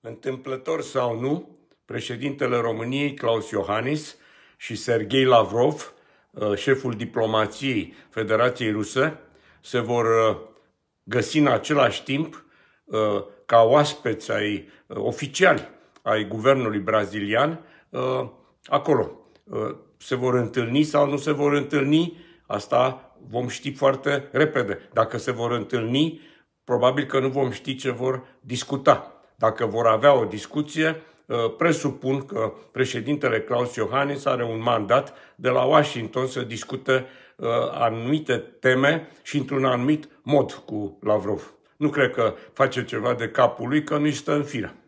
Întâmplător sau nu, președintele României Claus Iohannis și Sergei Lavrov, uh, șeful diplomației Federației Rusă, se vor uh, găsi în același timp uh, ca oaspeți ai oficiali ai guvernului brazilian acolo. Se vor întâlni sau nu se vor întâlni, asta vom ști foarte repede. Dacă se vor întâlni, probabil că nu vom ști ce vor discuta dacă vor avea o discuție, uh, presupun că președintele Claus Iohannis are un mandat de la Washington să discute uh, anumite teme și într-un anumit mod cu Lavrov. Nu cred că face ceva de capul lui, că nu-i stă în fire.